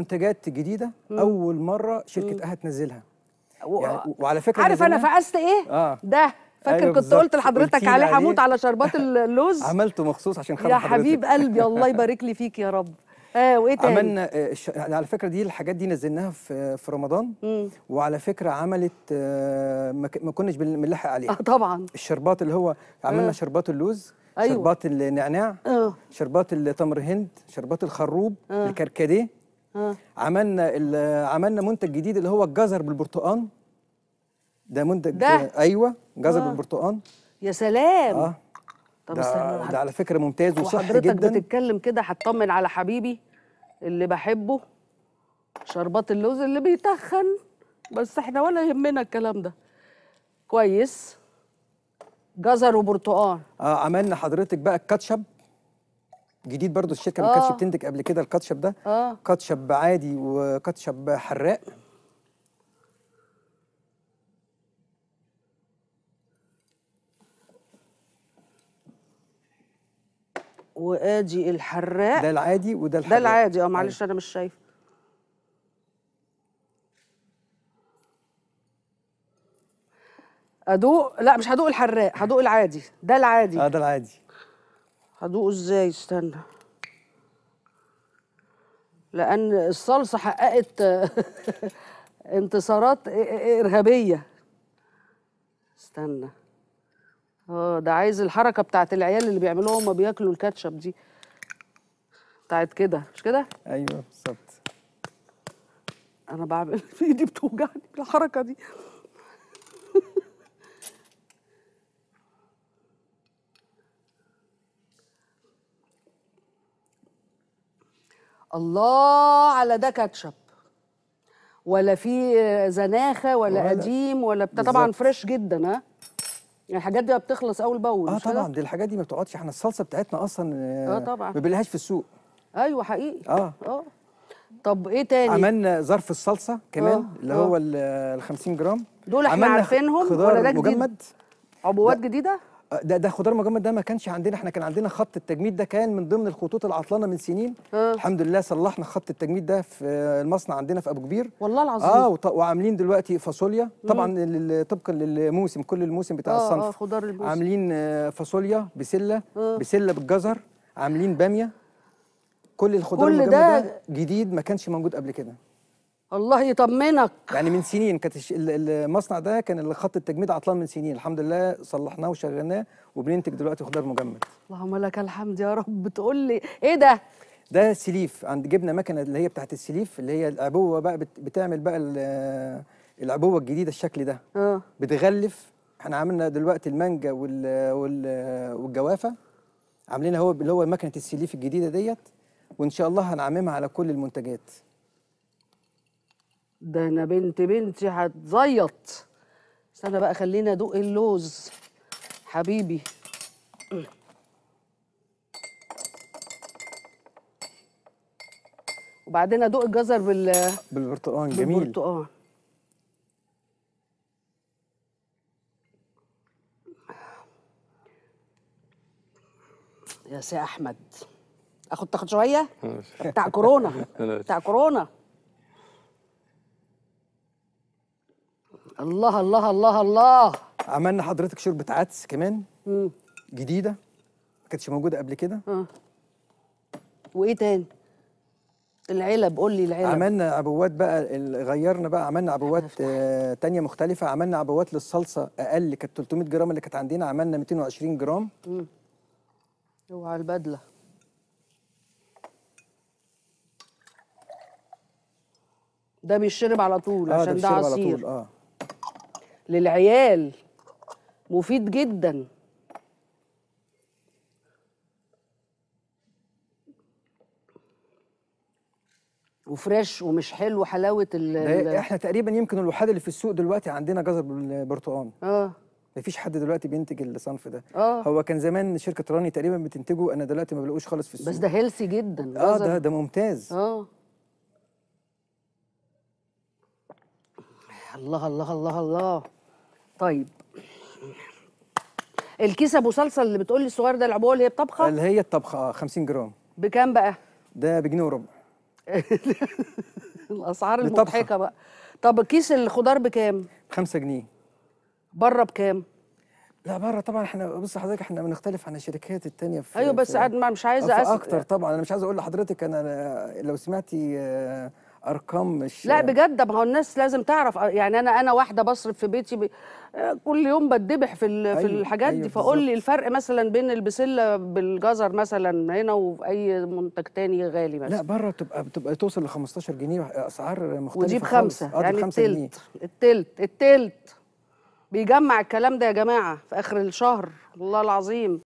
منتجات جديده مم. اول مره شركه اها تنزلها يعني وعلى فكره عارف انا فقست ايه آه. ده فاكر أيوة كنت قلت لحضرتك عليه هموت على شربات اللوز عملته مخصوص عشان خاطر يا حبيب قلبي الله يبارك لي فيك يا رب اه وايه تاني؟ عملنا آه، ش... يعني على فكره دي الحاجات دي نزلناها في في رمضان مم. وعلى فكره عملت آه، ما, ك... ما كناش بنلحق عليها آه طبعا الشربات اللي هو عملنا آه. شربات اللوز أيوة. شربات النعناع آه. شربات التمر هند شربات الخروب آه. الكركديه آه. عملنا عملنا منتج جديد اللي هو الجزر بالبرتقان ده منتج ده. ايوه جزر آه. بالبرتقان يا سلام اه طب ده, ده على فكره ممتاز وصحي جدا حضرتك بتتكلم كده هتطمن على حبيبي اللي بحبه شربات اللوز اللي بيتخن بس احنا ولا يهمنا الكلام ده كويس جزر وبرتقال اه عملنا حضرتك بقى الكاتشب جديد برضو الشركه ما كانتش آه. بتنتج قبل كده الكاتشب ده اه كاتشب عادي وكاتشب حراق وادي الحراق ده العادي وده الحراق ده العادي اه معلش أيوه. انا مش شايفه ادوق لا مش هدوق الحراق هدوق العادي ده العادي اه ده العادي هدوقه ازاي استنى لان الصلصه حققت انتصارات ارهابيه استنى اه ده عايز الحركه بتاعت العيال اللي بيعملوها هما بياكلوا الكاتشب دي بتاعت كده مش كده ايوه بالظبط انا بعمل في ايدي بتوجعني بالحركه دي الله على ده كاتشب ولا في زناخه ولا, ولا قديم ولا بتاع طبعا فريش جدا ها الحاجات دي بتخلص اول باول اه طبعا دي الحاجات دي ما بتقعدش احنا الصلصه بتاعتنا اصلا اه, آه طبعا ما بنلاقيهاش في السوق ايوه حقيقي اه اه طب ايه تاني عملنا ظرف الصلصه كمان أوه. اللي هو آه. ال 50 جرام دول احنا عارفينهم ولا ده جديد عبوات جديده ده ده خضار مجمد ده ما كانش عندنا احنا كان عندنا خط التجميد ده كان من ضمن الخطوط العطلانه من سنين آه. الحمد لله صلحنا خط التجميد ده في المصنع عندنا في ابو كبير والله العظيم اه وعاملين دلوقتي فاصوليا طبعا طبقا للموسم كل الموسم بتاع آه الصنف آه خضار الموسم عاملين آه، فاصوليا بسله آه. بسله بالجزر عاملين باميه كل الخضار كل ده, ده جديد ما كانش موجود قبل كده الله يطمنك يعني من سنين كانت المصنع ده كان خط التجميد عطلان من سنين الحمد لله صلحناه وشغلناه وبننتج دلوقتي خضار مجمد اللهم لك الحمد يا رب تقول لي ايه ده ده سليف عند جبنا مكنه اللي هي بتاعت السليف اللي هي العبوه بقى بتعمل بقى العبوه الجديده الشكل ده اه بتغلف احنا عملنا دلوقتي المانجا وال وال والجوافه عاملينها هو اللي هو مكنه السليف الجديده ديت وان شاء الله هنعممها على كل المنتجات ده انا بنت بنتي هتزيط استنى بقى خلينا ادوق اللوز حبيبي وبعدين ادوق الجزر بال بالبرتقال جميل بالبرتقال يا سي احمد اخد تاخد شويه بتاع كورونا بتاع كورونا الله الله الله الله عملنا حضرتك شوربه عدس كمان مم. جديده ما كانتش موجوده قبل كده اه وايه تاني العلب قول لي العلب عملنا عبوات بقى غيرنا بقى عملنا عبوات آه تانية مختلفة عملنا عبوات للصلصة أقل كانت 300 جرام اللي كانت عندنا عملنا 220 جرام اوعى البدلة ده بيشرب على طول آه عشان ده, ده عصير على طول. اه للعيال مفيد جدا وفريش ومش حلو حلاوه ال احنا تقريبا يمكن الوحيد اللي في السوق دلوقتي عندنا جزر بالبرتقال اه مفيش حد دلوقتي بينتج الصنف ده آه. هو كان زمان شركه راني تقريبا بتنتجه انا دلوقتي ما بلاقوش خالص في السوق بس ده هيلسي جدا اه ده ده ممتاز اه الله الله الله الله طيب الكيس ابو صلصه اللي بتقول لي الصغير ده العبوه اللي هي الطبخه اللي هي الطبخه 50 آه، جرام بكام بقى ده بجنيه وربع الاسعار المضحكه بقى طب كيس الخضار بكام 5 جنيه بره بكام لا بره طبعا احنا بص حضرتك احنا بنختلف عن الشركات التانية في ايوه بس انا مش عايزه اكتر طبعا انا مش عايز اقول لحضرتك انا لو سمعتي آه، ارقام مش لا بجد ما هو الناس لازم تعرف آه، يعني انا انا واحده بصرف في بيتي بي آه، كل يوم بتذبح في أيوة في الحاجات أيوة دي فقول لي الفرق مثلا بين البسله بالجزر مثلا هنا وفي اي منتج تاني غالي مثلا لا بره بتبقى بتبقى توصل ل 15 جنيه اسعار مختلفه ودي بخمسه خالص. آه، يعني التلت التلت التلت بيجمع الكلام ده يا جماعه في اخر الشهر والله العظيم